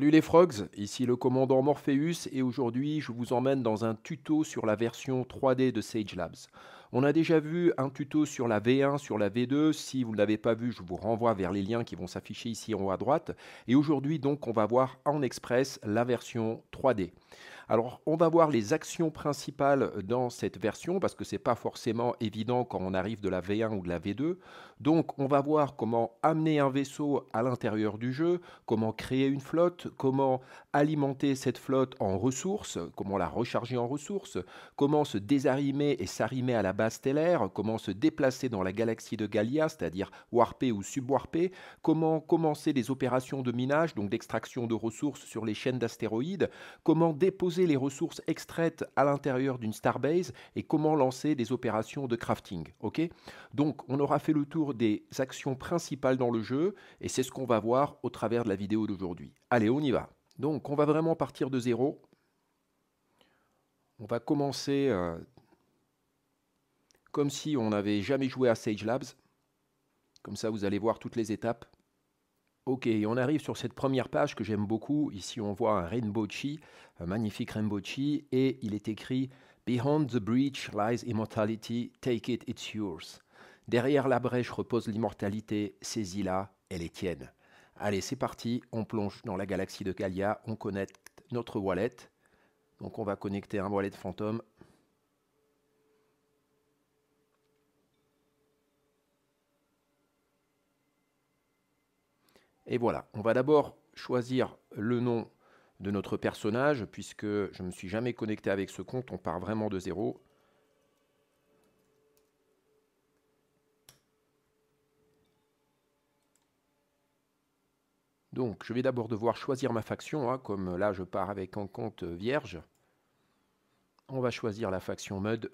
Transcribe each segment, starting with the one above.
Salut les frogs, ici le commandant Morpheus et aujourd'hui je vous emmène dans un tuto sur la version 3D de Sage Labs. On a déjà vu un tuto sur la V1, sur la V2, si vous ne l'avez pas vu je vous renvoie vers les liens qui vont s'afficher ici en haut à droite. Et aujourd'hui donc on va voir en express la version 3D. Alors, on va voir les actions principales dans cette version parce que c'est pas forcément évident quand on arrive de la V1 ou de la V2. Donc, on va voir comment amener un vaisseau à l'intérieur du jeu, comment créer une flotte, comment alimenter cette flotte en ressources, comment la recharger en ressources, comment se désarimer et s'arrimer à la base stellaire, comment se déplacer dans la galaxie de Galia, c'est-à-dire warper ou subwarper, comment commencer des opérations de minage, donc d'extraction de ressources sur les chaînes d'astéroïdes, comment déposer les ressources extraites à l'intérieur d'une starbase et comment lancer des opérations de crafting. Ok Donc on aura fait le tour des actions principales dans le jeu et c'est ce qu'on va voir au travers de la vidéo d'aujourd'hui. Allez, on y va donc on va vraiment partir de zéro. On va commencer euh, comme si on n'avait jamais joué à Sage Labs. Comme ça, vous allez voir toutes les étapes. Ok, on arrive sur cette première page que j'aime beaucoup. Ici, on voit un rainbow chi, un magnifique rainbow chi, et il est écrit Behind the bridge lies immortality, take it, it's yours. Derrière la brèche repose l'immortalité, saisis-la, elle est tienne. Allez, c'est parti, on plonge dans la galaxie de Galia, on connecte notre wallet. Donc on va connecter un wallet fantôme. Et voilà, on va d'abord choisir le nom de notre personnage, puisque je ne me suis jamais connecté avec ce compte, on part vraiment de zéro. Donc, je vais d'abord devoir choisir ma faction, hein, comme là je pars avec un compte euh, vierge. On va choisir la faction mud.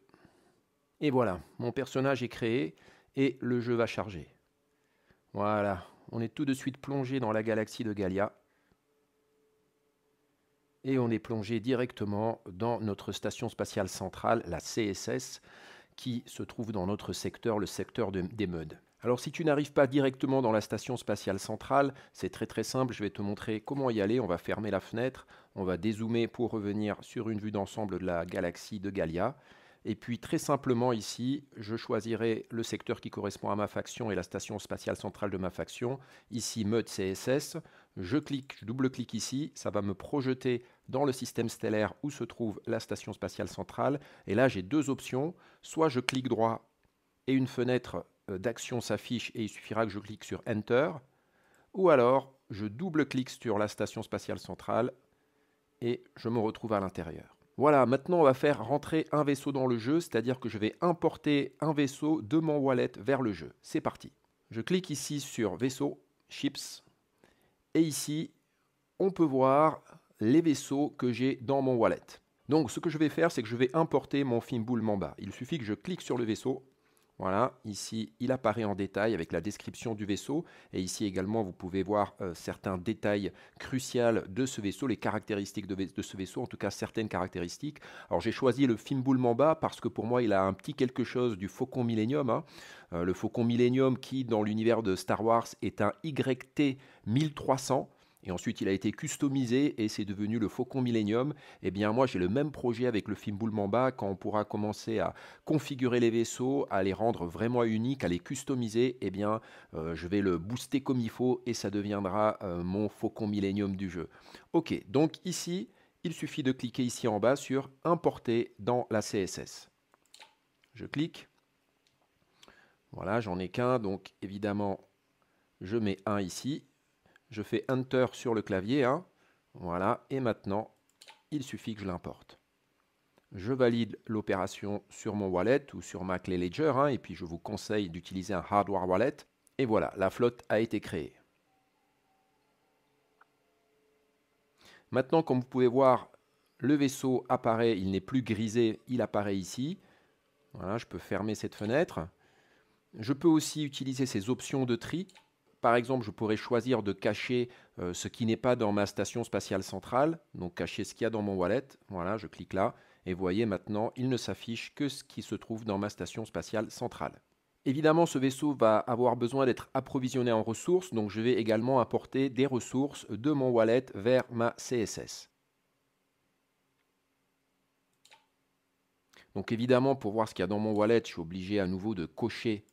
Et voilà, mon personnage est créé et le jeu va charger. Voilà, on est tout de suite plongé dans la galaxie de Galia. Et on est plongé directement dans notre station spatiale centrale, la CSS, qui se trouve dans notre secteur, le secteur des MUD. Alors si tu n'arrives pas directement dans la station spatiale centrale, c'est très très simple, je vais te montrer comment y aller. On va fermer la fenêtre, on va dézoomer pour revenir sur une vue d'ensemble de la galaxie de Galia. Et puis très simplement ici, je choisirai le secteur qui correspond à ma faction et la station spatiale centrale de ma faction. Ici, MUD CSS. Je clique, je double-clique ici, ça va me projeter dans le système stellaire où se trouve la station spatiale centrale. Et là, j'ai deux options. Soit je clique droit et une fenêtre euh, d'action s'affiche et il suffira que je clique sur Enter. Ou alors, je double-clique sur la station spatiale centrale et je me retrouve à l'intérieur. Voilà, maintenant on va faire rentrer un vaisseau dans le jeu, c'est-à-dire que je vais importer un vaisseau de mon wallet vers le jeu. C'est parti. Je clique ici sur Vaisseau, Ships, et ici, on peut voir les vaisseaux que j'ai dans mon wallet. Donc ce que je vais faire, c'est que je vais importer mon Fimbool Mamba. Il suffit que je clique sur le vaisseau voilà, ici il apparaît en détail avec la description du vaisseau et ici également vous pouvez voir euh, certains détails cruciaux de ce vaisseau, les caractéristiques de, ce vaisseau, en tout cas certaines caractéristiques. Alors j'ai choisi le Fimboul Mamba parce que pour moi il a un petit quelque chose du Faucon Millenium, hein. euh, le Faucon Millenium qui dans l'univers de Star Wars est un YT 1300 et ensuite il a été customisé et c'est devenu le Faucon Millenium. Eh bien moi j'ai le même projet avec le film Boulmamba quand on pourra commencer à configurer les vaisseaux, à les rendre vraiment uniques, à les customiser, eh bien euh, je vais le booster comme il faut et ça deviendra euh, mon Faucon Millenium du jeu. Ok, donc ici il suffit de cliquer ici en bas sur importer dans la CSS. Je clique. Voilà, j'en ai qu'un, donc évidemment je mets un ici je fais Enter sur le clavier, hein. voilà, et maintenant, il suffit que je l'importe. Je valide l'opération sur mon wallet ou sur ma clé Ledger, hein, et puis je vous conseille d'utiliser un hardware wallet. Et voilà, la flotte a été créée. Maintenant, comme vous pouvez voir, le vaisseau apparaît, il n'est plus grisé, il apparaît ici. Voilà, je peux fermer cette fenêtre. Je peux aussi utiliser ces options de tri par exemple, je pourrais choisir de cacher euh, ce qui n'est pas dans ma station spatiale centrale, donc cacher ce qu'il y a dans mon wallet. Voilà, je clique là, et voyez maintenant, il ne s'affiche que ce qui se trouve dans ma station spatiale centrale. Évidemment, ce vaisseau va avoir besoin d'être approvisionné en ressources, donc je vais également apporter des ressources de mon wallet vers ma CSS. Donc évidemment, pour voir ce qu'il y a dans mon wallet, je suis obligé à nouveau de cocher.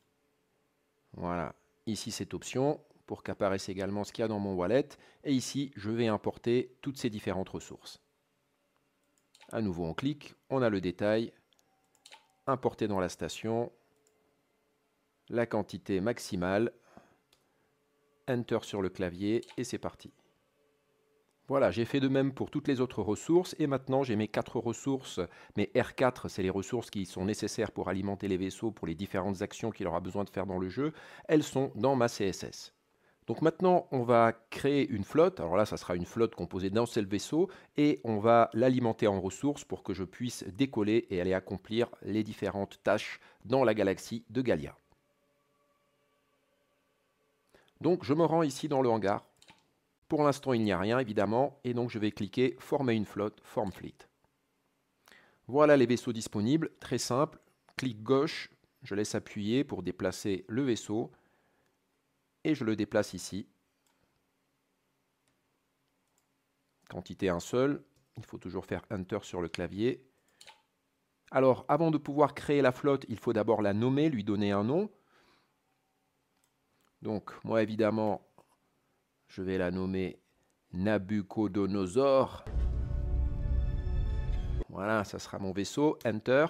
Voilà, ici cette option pour qu'apparaisse également ce qu'il y a dans mon wallet. Et ici, je vais importer toutes ces différentes ressources. À nouveau, on clique, on a le détail, importer dans la station, la quantité maximale, Enter sur le clavier et c'est parti. Voilà, j'ai fait de même pour toutes les autres ressources et maintenant j'ai mes quatre ressources. Mes R4, c'est les ressources qui sont nécessaires pour alimenter les vaisseaux pour les différentes actions qu'il aura besoin de faire dans le jeu. Elles sont dans ma CSS. Donc maintenant, on va créer une flotte. Alors là, ça sera une flotte composée d'un seul vaisseau et on va l'alimenter en ressources pour que je puisse décoller et aller accomplir les différentes tâches dans la galaxie de Galia. Donc je me rends ici dans le hangar pour l'instant, il n'y a rien, évidemment, et donc je vais cliquer « Former une flotte »,« Form Fleet ». Voilà les vaisseaux disponibles, très simple. Clic gauche, je laisse appuyer pour déplacer le vaisseau, et je le déplace ici. Quantité un seul, il faut toujours faire « Enter » sur le clavier. Alors, avant de pouvoir créer la flotte, il faut d'abord la nommer, lui donner un nom. Donc, moi, évidemment, je vais la nommer Nabucodonosor. Voilà, ça sera mon vaisseau. Enter.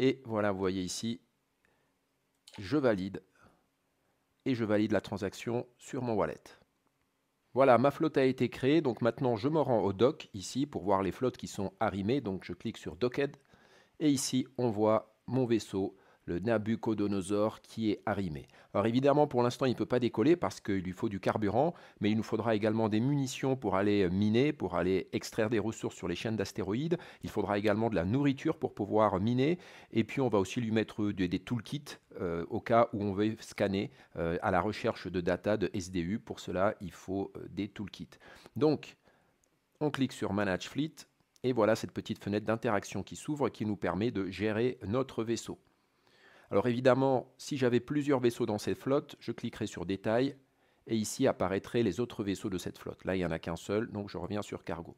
Et voilà, vous voyez ici, je valide. Et je valide la transaction sur mon wallet. Voilà, ma flotte a été créée. Donc maintenant, je me rends au dock ici pour voir les flottes qui sont arrimées. Donc je clique sur Dockhead. Et ici, on voit mon vaisseau le Nabucodonosor qui est arrimé. Alors évidemment, pour l'instant, il ne peut pas décoller parce qu'il lui faut du carburant, mais il nous faudra également des munitions pour aller euh, miner, pour aller extraire des ressources sur les chaînes d'astéroïdes. Il faudra également de la nourriture pour pouvoir euh, miner. Et puis, on va aussi lui mettre euh, des, toolkits au cas où on veut scanner à la recherche de data de SDU. Pour cela, il faut des toolkits. Donc, on clique sur Manage Fleet. Et voilà cette petite fenêtre d'interaction qui s'ouvre qui nous permet de gérer notre vaisseau. Alors évidemment, si j'avais plusieurs vaisseaux dans cette flotte, je cliquerai sur détail et ici apparaîtraient les autres vaisseaux de cette flotte. Là, il n'y en a qu'un seul, donc je reviens sur cargo.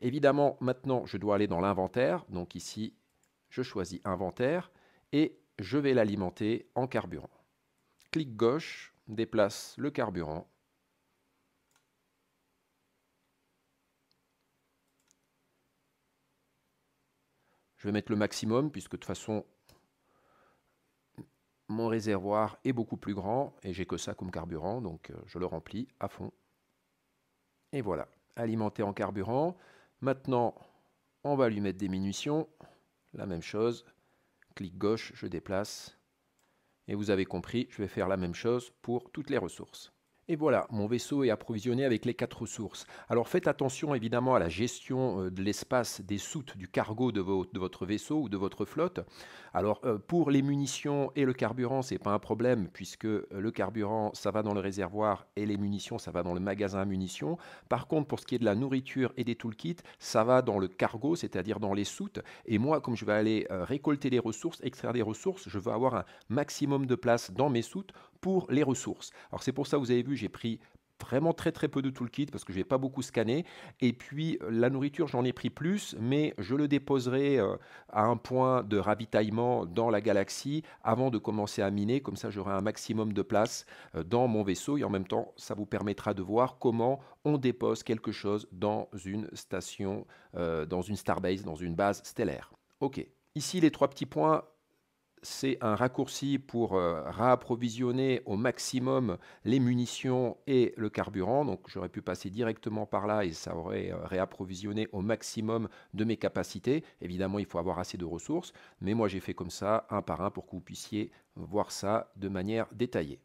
Évidemment, maintenant, je dois aller dans l'inventaire. Donc ici, je choisis inventaire et je vais l'alimenter en carburant. Clic gauche, déplace le carburant. Je vais mettre le maximum puisque de toute façon mon réservoir est beaucoup plus grand et j'ai que ça comme carburant, donc euh, je le remplis à fond. Et voilà, alimenté en carburant. Maintenant, on va lui mettre des munitions. La même chose, clic gauche, je déplace. Et vous avez compris, je vais faire la même chose pour toutes les ressources. Et voilà, mon vaisseau est approvisionné avec les quatre ressources. Alors faites attention évidemment à la gestion euh, de l'espace des soutes du cargo de, votre vaisseau ou de votre flotte. Alors euh, pour les munitions et le carburant, c'est pas un problème puisque euh, le carburant ça va dans le réservoir et les munitions ça va dans le magasin à munitions. Par contre pour ce qui est de la nourriture et des toolkits, ça va dans le cargo, c'est-à-dire dans les soutes. Et moi comme je vais aller récolter des ressources, extraire des ressources, je veux avoir un maximum de place dans mes soutes pour les ressources. Alors c'est pour ça, vous avez vu, j'ai pris vraiment très très peu de toolkit parce que je n'ai pas beaucoup scanné. Et puis euh, la nourriture, j'en ai pris plus, mais je le déposerai euh, à un point de ravitaillement dans la galaxie avant de commencer à miner. Comme ça, j'aurai un maximum de place euh, dans mon vaisseau et en même temps, ça vous permettra de voir comment on dépose quelque chose dans une station, dans une starbase, dans une base stellaire. Ok. Ici, les trois petits points c'est un raccourci pour euh, réapprovisionner au maximum les munitions et le carburant. Donc j'aurais pu passer directement par là et ça aurait euh, réapprovisionné au maximum de mes capacités. Évidemment, il faut avoir assez de ressources, mais moi j'ai fait comme ça, un par un, pour que vous puissiez voir ça de manière détaillée.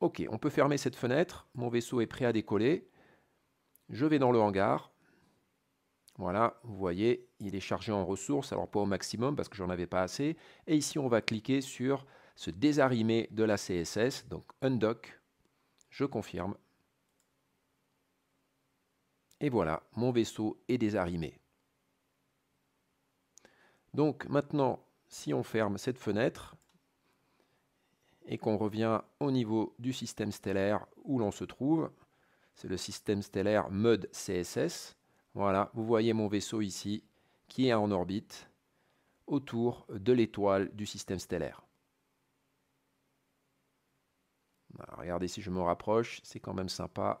Ok, on peut fermer cette fenêtre, mon vaisseau est prêt à décoller. Je vais dans le hangar, voilà, vous voyez, il est chargé en ressources, alors pas au maximum parce que j'en avais pas assez. Et ici, on va cliquer sur ce désarrimer de la CSS, donc undock. Je confirme. Et voilà, mon vaisseau est désarimé. Donc maintenant, si on ferme cette fenêtre et qu'on revient au niveau du système stellaire où l'on se trouve, c'est le système stellaire MUD CSS. Voilà, vous voyez mon vaisseau ici qui est en orbite autour de l'étoile du système stellaire. regardez si je me rapproche, c'est quand même sympa.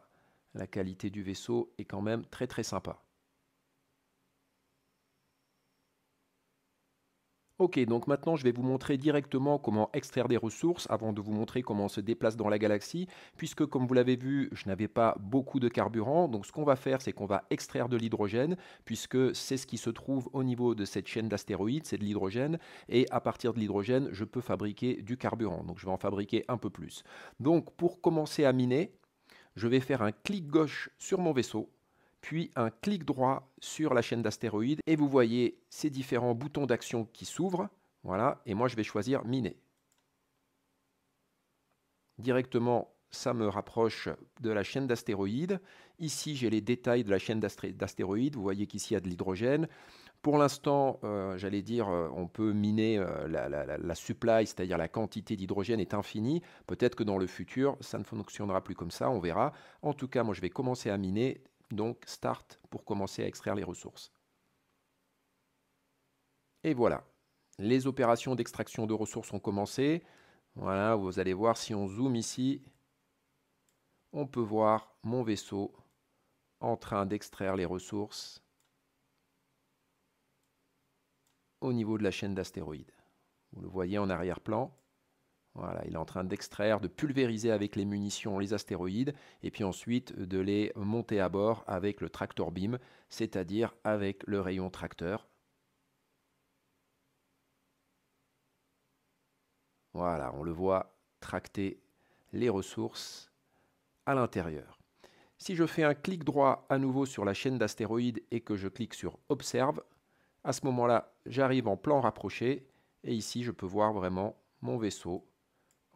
La qualité du vaisseau est quand même très très sympa. Ok, donc maintenant je vais vous montrer directement comment extraire des ressources avant de vous montrer comment on se déplace dans la galaxie, puisque comme vous l'avez vu, je n'avais pas beaucoup de carburant, donc ce qu'on va faire c'est qu'on va extraire de l'hydrogène, puisque c'est ce qui se trouve au niveau de cette chaîne d'astéroïdes, c'est de l'hydrogène, et à partir de l'hydrogène, je peux fabriquer du carburant, donc je vais en fabriquer un peu plus. Donc pour commencer à miner, je vais faire un clic gauche sur mon vaisseau, puis un clic droit sur la chaîne d'astéroïdes et vous voyez ces différents boutons d'action qui s'ouvrent. Voilà, et moi je vais choisir miner. Directement, ça me rapproche de la chaîne d'astéroïdes. Ici, j'ai les détails de la chaîne d'astéroïdes. Vous voyez qu'ici, il y a de l'hydrogène. Pour l'instant, euh, j'allais dire, euh, on peut miner euh, la, la, supply, c'est-à-dire la quantité d'hydrogène est infinie. Peut-être que dans le futur, ça ne fonctionnera plus comme ça, on verra. En tout cas, moi, je vais commencer à miner donc Start pour commencer à extraire les ressources. Et voilà, les opérations d'extraction de ressources ont commencé. Voilà, vous allez voir si on zoome ici, on peut voir mon vaisseau en train d'extraire les ressources au niveau de la chaîne d'astéroïdes. Vous le voyez en arrière-plan. Voilà, il est en train d'extraire, de pulvériser avec les munitions les astéroïdes, et puis ensuite de les monter à bord avec le tractor beam, c'est-à-dire avec le rayon tracteur. Voilà, on le voit tracter les ressources à l'intérieur. Si je fais un clic droit à nouveau sur la chaîne d'astéroïdes et que je clique sur Observe, à ce moment-là, j'arrive en plan rapproché, et ici je peux voir vraiment mon vaisseau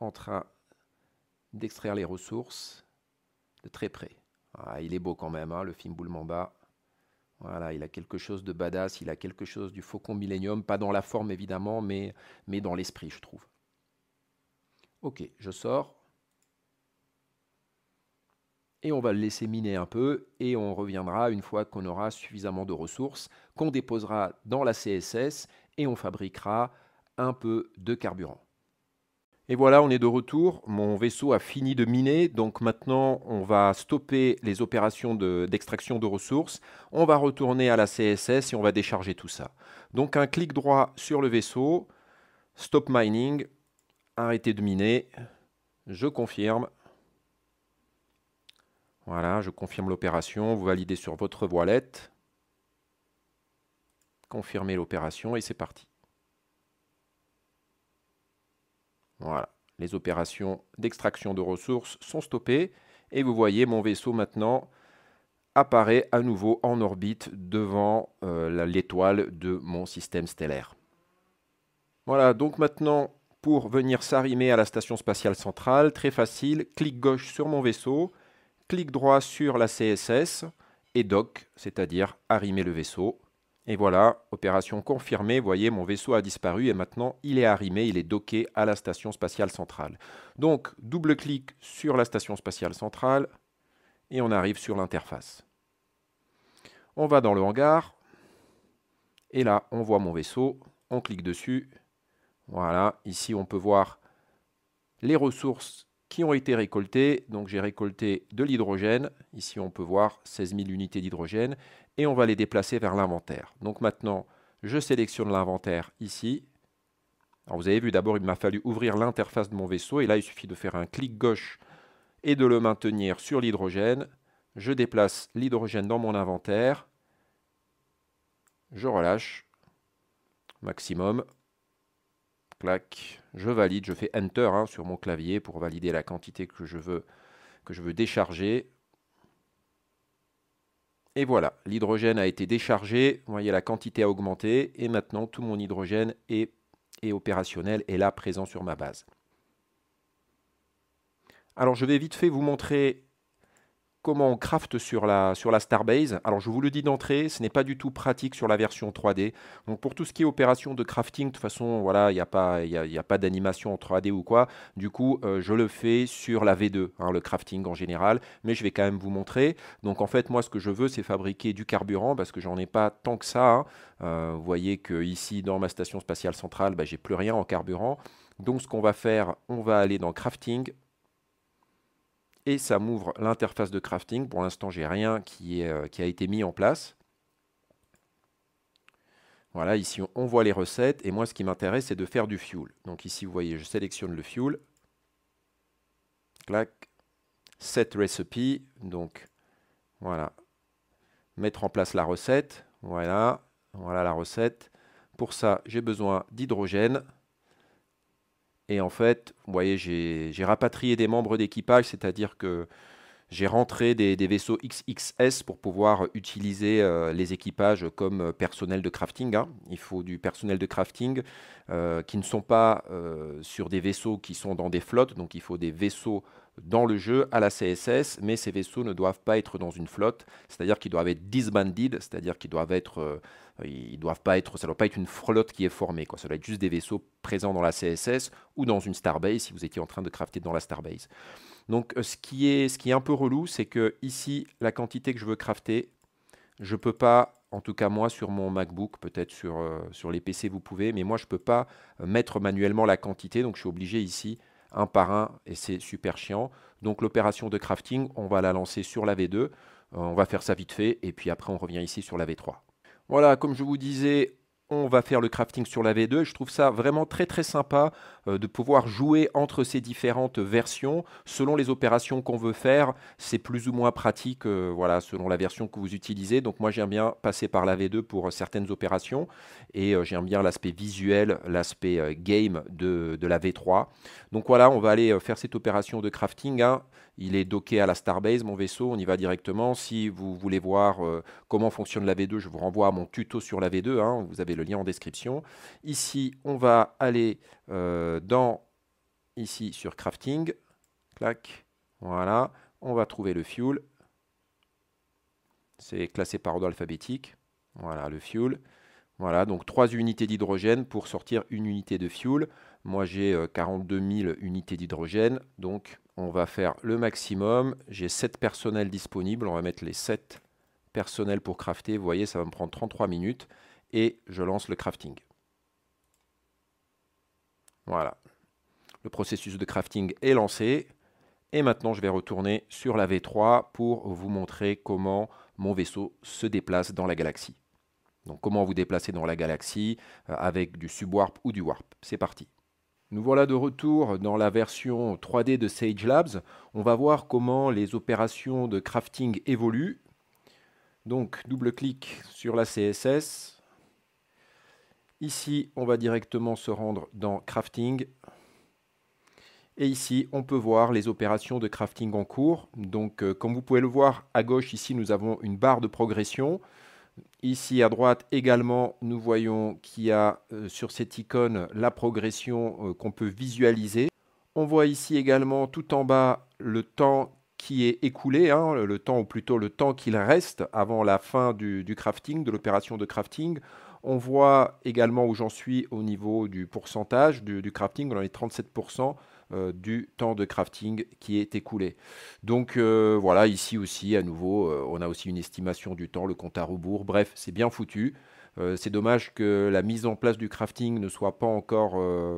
en train d'extraire les ressources de très près. Ah, il est beau quand même, hein, le film Boulmamba. Voilà, il a quelque chose de badass, il a quelque chose du Faucon Millenium, pas dans la forme évidemment, mais, mais dans l'esprit, je trouve. Ok, je sors. Et on va le laisser miner un peu, et on reviendra une fois qu'on aura suffisamment de ressources, qu'on déposera dans la CSS, et on fabriquera un peu de carburant. Et voilà, on est de retour. Mon vaisseau a fini de miner, donc maintenant on va stopper les opérations d'extraction de, ressources. On va retourner à la CSS et on va décharger tout ça. Donc un clic droit sur le vaisseau, stop mining, arrêter de miner, je confirme. Voilà, je confirme l'opération, vous validez sur votre voilette, confirmez l'opération et c'est parti. Voilà, les opérations d'extraction de ressources sont stoppées et vous voyez mon vaisseau maintenant apparaît à nouveau en orbite devant euh, l'étoile de mon système stellaire. Voilà, donc maintenant pour venir s'arrimer à la station spatiale centrale, très facile, clic gauche sur mon vaisseau, clic droit sur la CSS et dock, c'est-à-dire arrimer le vaisseau. Et voilà, opération confirmée, voyez, mon vaisseau a disparu et maintenant il est arrimé, il est docké à la Station Spatiale Centrale. Donc, double clic sur la Station Spatiale Centrale et on arrive sur l'interface. On va dans le hangar et là, on voit mon vaisseau, on clique dessus. Voilà, ici on peut voir les ressources qui ont été récoltées. Donc j'ai récolté de l'hydrogène. Ici on peut voir 16 000 unités d'hydrogène et on va les déplacer vers l'inventaire. Donc maintenant, je sélectionne l'inventaire ici. Alors vous avez vu, d'abord, il m'a fallu ouvrir l'interface de mon vaisseau, et là, il suffit de faire un clic gauche et de le maintenir sur l'hydrogène. Je déplace l'hydrogène dans mon inventaire. Je relâche. Maximum. Clac. Je valide. Je fais Enter hein, sur mon clavier pour valider la quantité que je veux, que je veux décharger. Et voilà, l'hydrogène a été déchargé, vous voyez la quantité a augmenté, et maintenant tout mon hydrogène est, opérationnel et là présent sur ma base. Alors je vais vite fait vous montrer comment on craft sur la, sur la Starbase. Alors je vous le dis d'entrée, ce n'est pas du tout pratique sur la version 3D. Donc pour tout ce qui est opération de crafting, de toute façon, voilà, il n'y a pas, y a pas d'animation en 3D ou quoi. Du coup, euh, je le fais sur la V2, hein, le crafting en général, mais je vais quand même vous montrer. Donc en fait, moi ce que je veux, c'est fabriquer du carburant parce que j'en ai pas tant que ça. Hein. Euh, vous voyez que ici dans ma station spatiale centrale, bah, j'ai plus rien en carburant. Donc ce qu'on va faire, on va aller dans crafting, et ça m'ouvre l'interface de crafting. Pour l'instant, j'ai rien qui, est, euh, qui a été mis en place. Voilà, ici on voit les recettes et moi ce qui m'intéresse c'est de faire du fuel. Donc ici vous voyez, je sélectionne le fuel. Clac. Set recipe. Donc voilà. Mettre en place la recette. Voilà. Voilà la recette. Pour ça, j'ai besoin d'hydrogène. Et en fait, vous voyez, j'ai rapatrié des membres d'équipage, c'est-à-dire que j'ai rentré des, vaisseaux XXS pour pouvoir utiliser euh, les équipages comme personnel de crafting. Hein. Il faut du personnel de crafting euh, qui ne sont pas euh, sur des vaisseaux qui sont dans des flottes, donc il faut des vaisseaux dans le jeu à la CSS, mais ces vaisseaux ne doivent pas être dans une flotte, c'est-à-dire qu'ils doivent être disbanded, c'est-à-dire qu'ils doivent être, euh, ils doivent pas être, ça doit pas être une flotte qui est formée, quoi. Ça doit être juste des vaisseaux présents dans la CSS ou dans une starbase si vous étiez en train de crafter dans la starbase. Donc, euh, ce qui est, ce qui est un peu relou, c'est que ici, la quantité que je veux crafter, je peux pas en tout cas moi sur mon MacBook, peut-être sur, euh, sur les PC vous pouvez, mais moi je ne peux pas mettre manuellement la quantité, donc je suis obligé ici un par un et c'est super chiant. Donc l'opération de crafting, on va la lancer sur la V2, euh, on va faire ça vite fait et puis après on revient ici sur la V3. Voilà, comme je vous disais, on va faire le crafting sur la V2 je trouve ça vraiment très très sympa euh, de pouvoir jouer entre ces différentes versions selon les opérations qu'on veut faire c'est plus ou moins pratique euh, voilà selon la version que vous utilisez donc moi j'aime bien passer par la V2 pour euh, certaines opérations et j'aime bien l'aspect visuel l'aspect game de, la V3 donc voilà on va aller faire cette opération de crafting hein. Il est docké à la Starbase, mon vaisseau, on y va directement. Si vous voulez voir euh, comment fonctionne la V2, je vous renvoie à mon tuto sur la V2, hein, vous avez le lien en description. Ici, on va aller euh, dans, ici sur Crafting, clac, voilà, on va trouver le fuel. C'est classé par ordre alphabétique, voilà le fuel. Voilà, donc 3 unités d'hydrogène pour sortir une unité de fuel. Moi, j'ai 42 euh, 000 unités d'hydrogène, donc on va faire le maximum. J'ai 7 personnels disponibles, on va mettre les 7 personnels pour crafter. Vous voyez, ça va me prendre 33 minutes et je lance le crafting. Voilà, le processus de crafting est lancé. Et maintenant, je vais retourner sur la V3 pour vous montrer comment mon vaisseau se déplace dans la galaxie. Donc comment vous déplacer dans la galaxie euh, avec du subwarp ou du warp. C'est parti. Nous voilà de retour dans la version 3D de Sage Labs. On va voir comment les opérations de crafting évoluent. Donc double clic sur la CSS. Ici, on va directement se rendre dans crafting. Et ici, on peut voir les opérations de crafting en cours. Donc, euh, comme vous pouvez le voir à gauche, ici, nous avons une barre de progression. Ici à droite également, nous voyons qu'il y a euh, sur cette icône la progression euh, qu'on peut visualiser. On voit ici également tout en bas le temps qui est écoulé, hein, le temps ou plutôt le temps qu'il reste avant la fin du crafting, de l'opération de crafting. On voit également où j'en suis au niveau du pourcentage du, crafting. On en est 37% euh, du temps de crafting qui est écoulé. Donc euh, voilà, ici aussi, à nouveau, euh, on a aussi une estimation du temps, le compte à rebours. Bref, c'est bien foutu. c'est dommage que la mise en place du crafting ne soit pas encore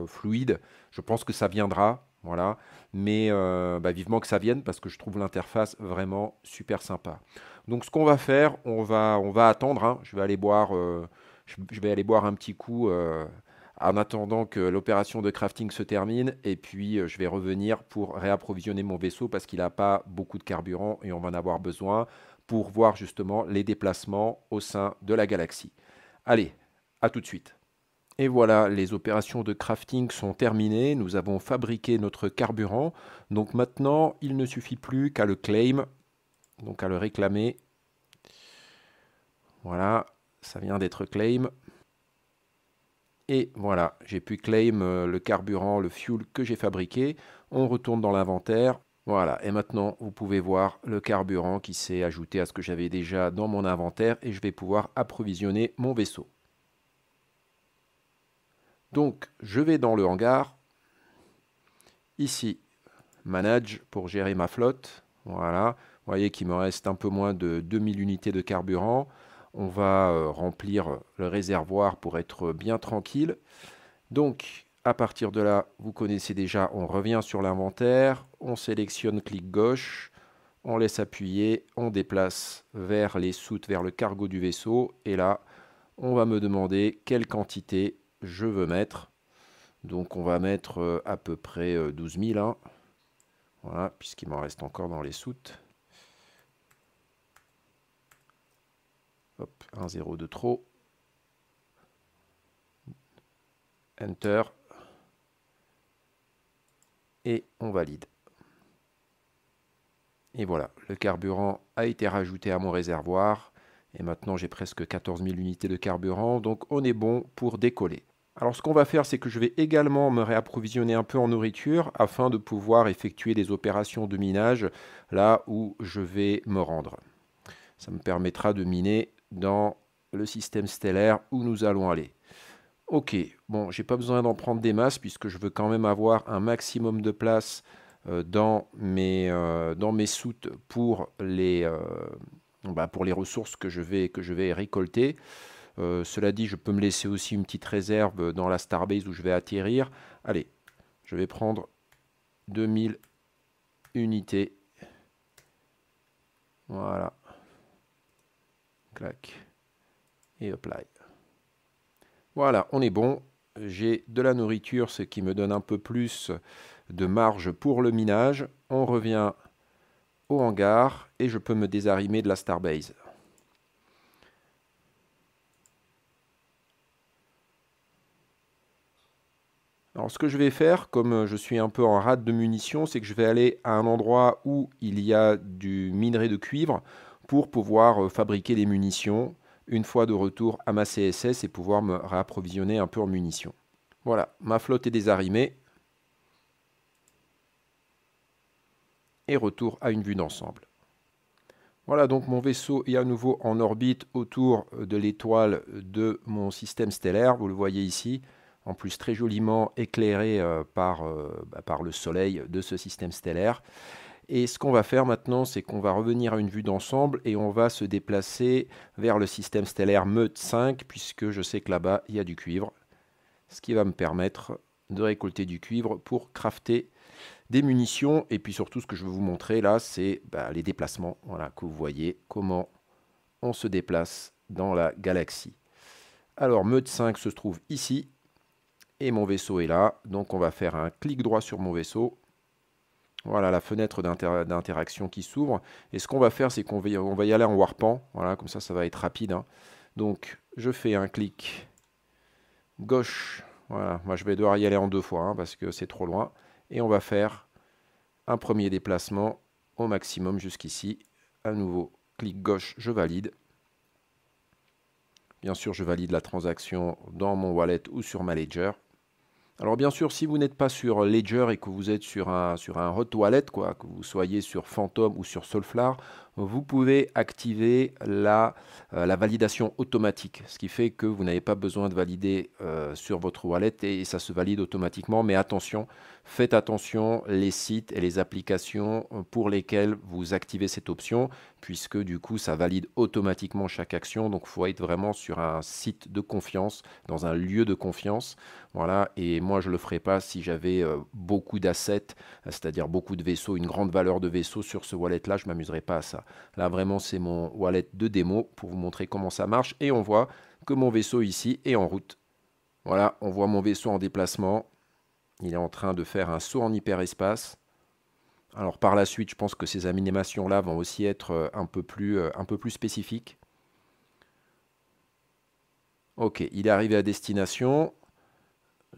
fluide. Je pense que ça viendra. Voilà, mais bah, vivement que ça vienne parce que je trouve l'interface vraiment super sympa. Donc ce qu'on va faire, on va, on va attendre. Hein. Je vais aller boire je, vais aller boire un petit coup euh, en attendant que l'opération de crafting se termine, et puis euh, je vais revenir pour réapprovisionner mon vaisseau parce qu'il n'a pas beaucoup de carburant et on va en avoir besoin pour voir justement les déplacements au sein de la galaxie. Allez, à tout de suite. Et voilà, les opérations de crafting sont terminées, nous avons fabriqué notre carburant, donc maintenant il ne suffit plus qu'à le claim, donc à le réclamer. Voilà, ça vient d'être claim. Et voilà, j'ai pu claim euh, le carburant, le fuel que j'ai fabriqué. On retourne dans l'inventaire. Voilà, et maintenant vous pouvez voir le carburant qui s'est ajouté à ce que j'avais déjà dans mon inventaire et je vais pouvoir approvisionner mon vaisseau. Donc je vais dans le hangar. Ici, manage pour gérer ma flotte. Voilà, vous voyez qu'il me reste un peu moins de 2000 unités de carburant on va euh, remplir le réservoir pour être bien tranquille. Donc, à partir de là, vous connaissez déjà, on revient sur l'inventaire, on sélectionne clic gauche, on laisse appuyer, on déplace vers les soutes, vers le cargo du vaisseau, et là, on va me demander quelle quantité je veux mettre. Donc on va mettre euh, à peu près 12 euh, 000, hein. voilà, puisqu'il m'en reste encore dans les soutes. 1 0 de trop. Enter. Et on valide. Et voilà, le carburant a été rajouté à mon réservoir. Et maintenant, j'ai presque 14 000 unités de carburant, donc on est bon pour décoller. Alors ce qu'on va faire, c'est que je vais également me réapprovisionner un peu en nourriture afin de pouvoir effectuer des opérations de minage là où je vais me rendre. Ça me permettra de miner dans le système stellaire où nous allons aller. Ok, bon, j'ai pas besoin d'en prendre des masses puisque je veux quand même avoir un maximum de place euh, dans, mes, euh, dans mes soutes pour les, euh, bah, pour les ressources que je vais, que je vais récolter. cela dit, je peux me laisser aussi une petite réserve dans la Starbase où je vais atterrir. Allez, je vais prendre 2000 unités. Voilà, et apply. Voilà, on est bon. J'ai de la nourriture, ce qui me donne un peu plus de marge pour le minage. On revient au hangar et je peux me désarimer de la Starbase. Alors ce que je vais faire, comme je suis un peu en rade de munitions, c'est que je vais aller à un endroit où il y a du minerai de cuivre pour pouvoir euh, fabriquer des munitions une fois de retour à ma CSS et pouvoir me réapprovisionner un peu en munitions. Voilà, ma flotte est désarrimée. Et retour à une vue d'ensemble. Voilà, donc mon vaisseau est à nouveau en orbite autour de l'étoile de mon système stellaire. Vous le voyez ici, en plus très joliment éclairé euh, par, euh, bah, par le soleil de ce système stellaire. Et ce qu'on va faire maintenant, c'est qu'on va revenir à une vue d'ensemble et on va se déplacer vers le système stellaire Meute 5, puisque je sais que là-bas, il y a du cuivre, ce qui va me permettre de récolter du cuivre pour crafter des munitions. Et puis surtout, ce que je veux vous montrer là, c'est bah, les déplacements, voilà, que vous voyez comment on se déplace dans la galaxie. Alors, Meute 5 se trouve ici, et mon vaisseau est là, donc on va faire un clic droit sur mon vaisseau, voilà la fenêtre d'interaction qui s'ouvre. Et ce qu'on va faire, c'est qu'on va, y aller en warpant. Voilà, comme ça, ça va être rapide. Hein. Donc, je fais un clic gauche. Voilà, moi je vais devoir y aller en deux fois hein, parce que c'est trop loin. Et on va faire un premier déplacement au maximum jusqu'ici. À nouveau, clic gauche, je valide. Bien sûr, je valide la transaction dans mon wallet ou sur ma ledger. Alors bien sûr, si vous n'êtes pas sur Ledger et que vous êtes sur un, sur un hot quoi, que vous soyez sur Phantom ou sur Solflare vous pouvez activer euh, la, validation automatique, ce qui fait que vous n'avez pas besoin de valider euh, sur votre wallet et, ça se valide automatiquement. Mais attention, faites attention les sites et les applications euh, pour lesquelles vous activez cette option, puisque du coup ça valide automatiquement chaque action. Donc il faut être vraiment sur un site de confiance, dans un lieu de confiance. Voilà, et moi je ne le ferai pas si j'avais beaucoup d'assets, c'est-à-dire beaucoup de vaisseaux, une grande valeur de vaisseaux sur ce wallet-là, je ne m'amuserais pas à ça. Là, vraiment, c'est mon wallet de démo pour vous montrer comment ça marche. Et on voit que mon vaisseau ici est en route. Voilà, on voit mon vaisseau en déplacement. Il est en train de faire un saut en hyperespace. Alors par la suite, je pense que ces animations-là vont aussi être euh, euh, un peu plus, spécifiques. Ok, il est arrivé à destination.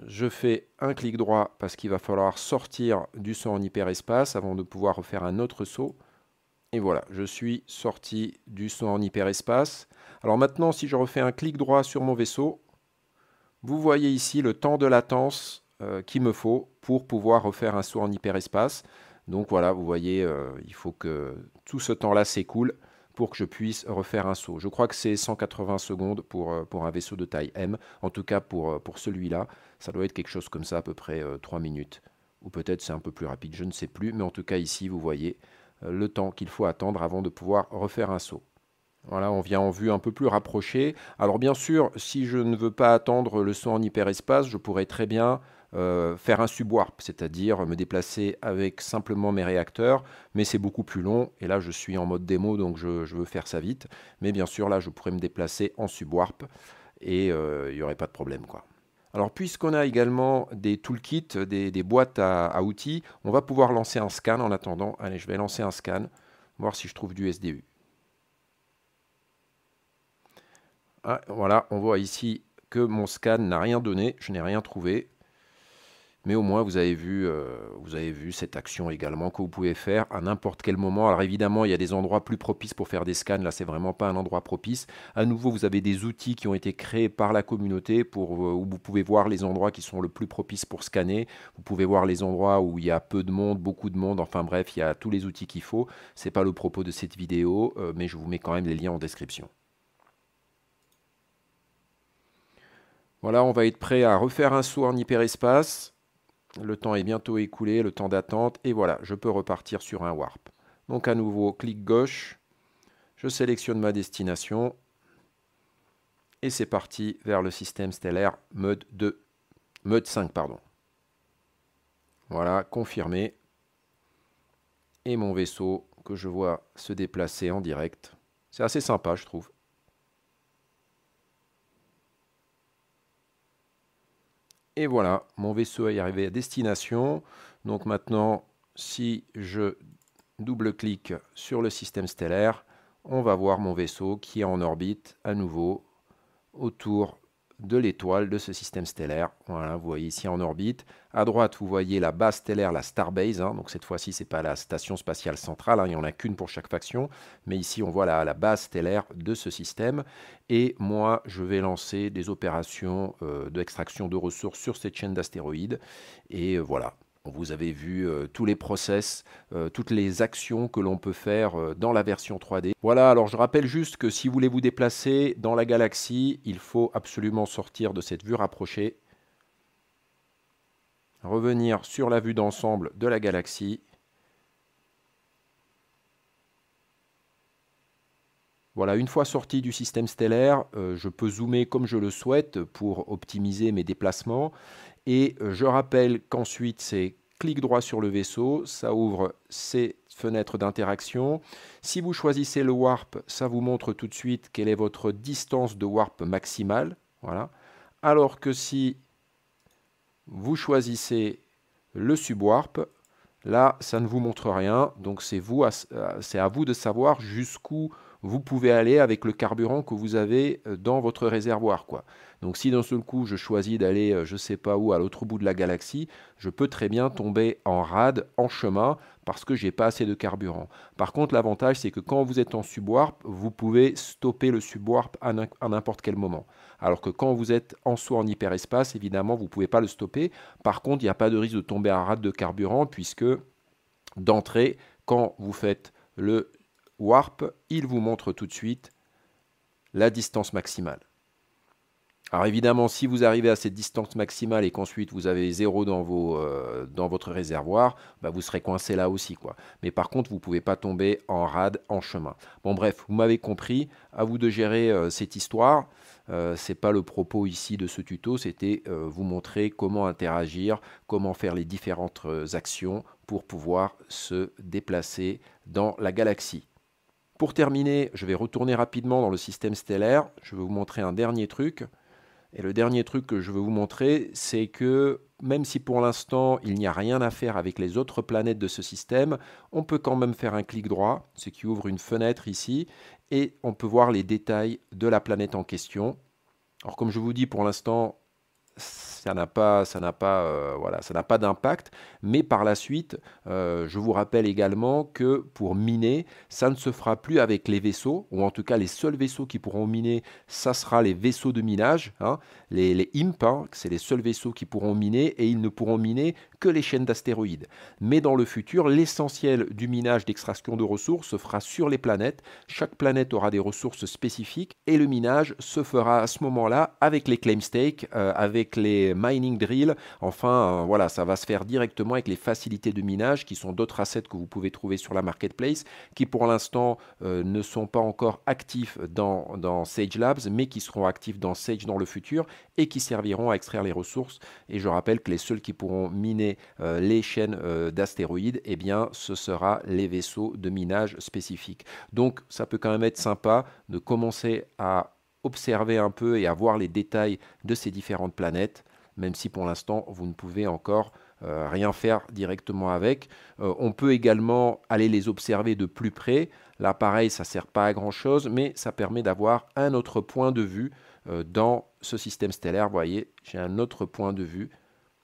Je fais un clic droit parce qu'il va falloir sortir du saut en hyperespace avant de pouvoir faire un autre saut. Et voilà, je suis sorti du saut en hyperespace. Alors maintenant, si je refais un clic droit sur mon vaisseau, vous voyez ici le temps de latence euh, qu'il me faut pour pouvoir refaire un saut en hyperespace. Donc voilà, vous voyez, euh, il faut que tout ce temps-là s'écoule pour que je puisse refaire un saut. Je crois que c'est 180 secondes pour, euh, pour un vaisseau de taille M. En tout cas, pour, pour celui-là, ça doit être quelque chose comme ça, à peu près 3 minutes. Ou peut-être c'est un peu plus rapide, je ne sais plus. Mais en tout cas, ici, vous voyez, euh, le temps qu'il faut attendre avant de pouvoir refaire un saut. Voilà, on vient en vue un peu plus rapprochée. Alors bien sûr, si je ne veux pas attendre le saut en hyperespace, je pourrais très bien euh, faire un subwarp, c'est-à-dire me déplacer avec simplement mes réacteurs, mais c'est beaucoup plus long, et là je suis en mode démo, donc je, veux faire ça vite. Mais bien sûr, là je pourrais me déplacer en subwarp, et euh, il n'y aurait pas de problème. quoi. Alors, puisqu'on a également des toolkits, des, boîtes à, outils, on va pouvoir lancer un scan en attendant. Allez, je vais lancer un scan, voir si je trouve du SDU. Ah, voilà, on voit ici que mon scan n'a rien donné, je n'ai rien trouvé mais au moins vous avez vu, euh, vous avez vu cette action également que vous pouvez faire à n'importe quel moment. Alors évidemment, il y a des endroits plus propices pour faire des scans. Là, c'est vraiment pas un endroit propice. À nouveau, vous avez des outils qui ont été créés par la communauté pour euh, où vous pouvez voir les endroits qui sont le plus propices pour scanner. Vous pouvez voir les endroits où il y a peu de monde, beaucoup de monde. Enfin bref, il y a tous les outils qu'il faut. Ce n'est pas le propos de cette vidéo, euh, mais je vous mets quand même les liens en description. Voilà, on va être prêt à refaire un saut en hyperespace le temps est bientôt écoulé, le temps d'attente, et voilà, je peux repartir sur un warp. Donc à nouveau, clic gauche, je sélectionne ma destination, et c'est parti vers le système stellaire mode 2, mode 5, pardon. Voilà, confirmé. Et mon vaisseau que je vois se déplacer en direct. C'est assez sympa, je trouve. Et voilà, mon vaisseau est arrivé à destination. Donc maintenant, si je double-clique sur le système stellaire, on va voir mon vaisseau qui est en orbite à nouveau autour de l'étoile de ce système stellaire. Voilà, vous voyez ici en orbite. À droite, vous voyez la base stellaire, la Starbase. Hein. donc cette fois-ci, ce n'est pas la station spatiale centrale, hein. il n'y en a qu'une pour chaque faction. Mais ici, on voit la, base stellaire de ce système. Et moi, je vais lancer des opérations euh, d'extraction de ressources sur cette chaîne d'astéroïdes. Et voilà, vous avez vu euh, tous les process, euh, toutes les actions que l'on peut faire euh, dans la version 3D. Voilà, alors je rappelle juste que si vous voulez vous déplacer dans la galaxie, il faut absolument sortir de cette vue rapprochée, revenir sur la vue d'ensemble de la galaxie. Voilà, une fois sorti du système stellaire, je peux zoomer comme je le souhaite pour optimiser mes déplacements. Et je rappelle qu'ensuite, c'est Clique droit sur le vaisseau, ça ouvre ces fenêtres d'interaction. Si vous choisissez le warp, ça vous montre tout de suite quelle est votre distance de warp maximale. Voilà. Alors que si vous choisissez le subwarp, là, ça ne vous montre rien. Donc c'est à vous de savoir jusqu'où vous pouvez aller avec le carburant que vous avez euh, dans votre réservoir. Quoi. Donc si d'un seul coup je choisis d'aller euh, je ne sais pas où à l'autre bout de la galaxie, je peux très bien tomber en rade, en chemin, parce que j'ai pas assez de carburant. Par contre l'avantage c'est que quand vous êtes en subwarp, vous pouvez stopper le subwarp à n'importe quel moment. Alors que quand vous êtes en soi en hyperespace, évidemment vous ne pouvez pas le stopper. Par contre il n'y a pas de risque de tomber en rade de carburant puisque d'entrée, quand vous faites le Warp, il vous montre tout de suite la distance maximale. Alors évidemment, si vous arrivez à cette distance maximale et qu'ensuite vous avez zéro dans, euh, votre réservoir, bah vous serez coincé là aussi. Mais par contre, vous ne pouvez pas tomber en rade, en chemin. Bon bref, vous m'avez compris, à vous de gérer euh, cette histoire. Euh, ce n'est pas le propos ici de ce tuto, c'était vous montrer comment interagir, comment faire les différentes actions pour pouvoir se déplacer dans la galaxie. Pour terminer, je vais retourner rapidement dans le système stellaire. Je vais vous montrer un dernier truc. Et le dernier truc que je veux vous montrer, c'est que même si pour l'instant il n'y a rien à faire avec les autres planètes de ce système, on peut quand même faire un clic droit, ce qui ouvre une fenêtre ici, et on peut voir les détails de la planète en question. Alors comme je vous dis, pour l'instant, ça n'a pas, ça n'a pas, euh, voilà, ça n'a pas d'impact. Mais par la suite, euh, je vous rappelle également que pour miner, ça ne se fera plus avec les vaisseaux, ou en tout cas les seuls vaisseaux qui pourront miner, ça sera les vaisseaux de minage, hein, les, les IMP, hein, c'est les seuls vaisseaux qui pourront miner, et ils ne pourront miner que les chaînes d'astéroïdes. Mais dans le futur, l'essentiel du minage d'extraction de ressources se fera sur les planètes. Chaque planète aura des ressources spécifiques, et le minage se fera à ce moment-là avec les claim stakes, euh, avec les mining drills. Enfin, euh, voilà, ça va se faire directement avec les facilités de minage qui sont d'autres assets que vous pouvez trouver sur la marketplace qui pour l'instant euh, ne sont pas encore actifs dans, Sage Labs mais qui seront actifs dans Sage dans le futur et qui serviront à extraire les ressources. Et je rappelle que les seuls qui pourront miner euh, les chaînes d'astéroïdes, eh bien, ce sera les vaisseaux de minage spécifiques. Donc, ça peut quand même être sympa de commencer à observer un peu et avoir les détails de ces différentes planètes, même si pour l'instant vous ne pouvez encore euh, rien faire directement avec. Euh, on peut également aller les observer de plus près. Là, pareil, ça ne sert pas à grand-chose, mais ça permet d'avoir un autre point de vue euh, dans ce système stellaire. Vous voyez, j'ai un autre point de vue.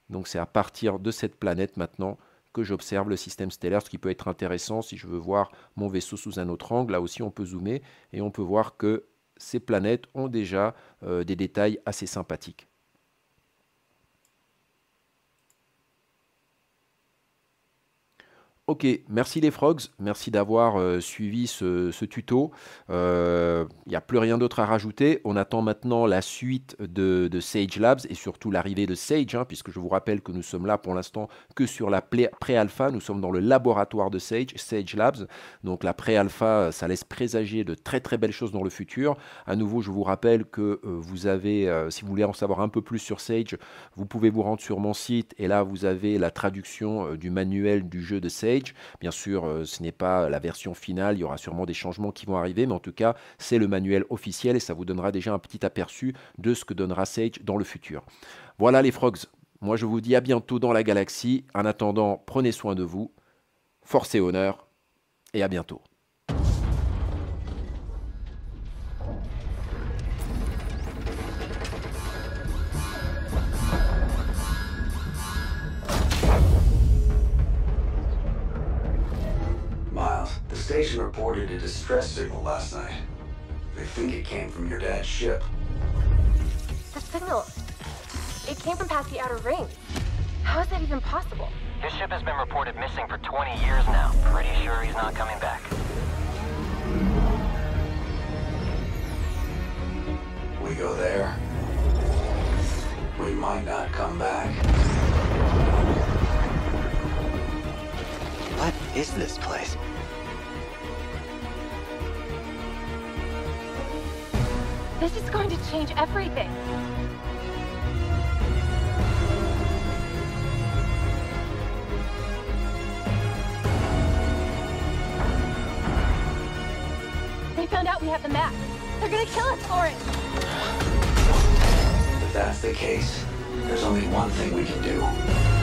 Donc c'est à partir de cette planète maintenant que j'observe le système stellaire, ce qui peut être intéressant si je veux voir mon vaisseau sous un autre angle. Là aussi, on peut zoomer et on peut voir que ces planètes ont déjà euh, des détails assez sympathiques. Ok, merci les frogs, merci d'avoir euh, suivi ce, tuto. Il euh, n'y a plus rien d'autre à rajouter. On attend maintenant la suite de, Sage Labs et surtout l'arrivée de Sage, hein, puisque je vous rappelle que nous sommes là pour l'instant que sur la pré-alpha. Nous sommes dans le laboratoire de Sage, Sage Labs. Donc la pré-alpha, ça laisse présager de très très belles choses dans le futur. À nouveau, je vous rappelle que euh, vous avez, si vous voulez en savoir un peu plus sur Sage, vous pouvez vous rendre sur mon site et là vous avez la traduction du manuel du jeu de Sage Bien sûr, euh, ce n'est pas la version finale, il y aura sûrement des changements qui vont arriver, mais en tout cas, c'est le manuel officiel et ça vous donnera déjà un petit aperçu de ce que donnera Sage dans le futur. Voilà les Frogs. Moi, je vous dis à bientôt dans la galaxie. En attendant, prenez soin de vous, force et honneur, et à bientôt. reported a distress signal last night. They think it came from your dad's ship. The signal... It came from past the outer ring. How is that even possible? His ship has been reported missing for 20 years now. Pretty sure he's not coming back. We go there. We might not come back. What is this place? This is going to change everything. They found out we have the map. They're gonna kill us for it. If that's the case, there's only one thing we can do.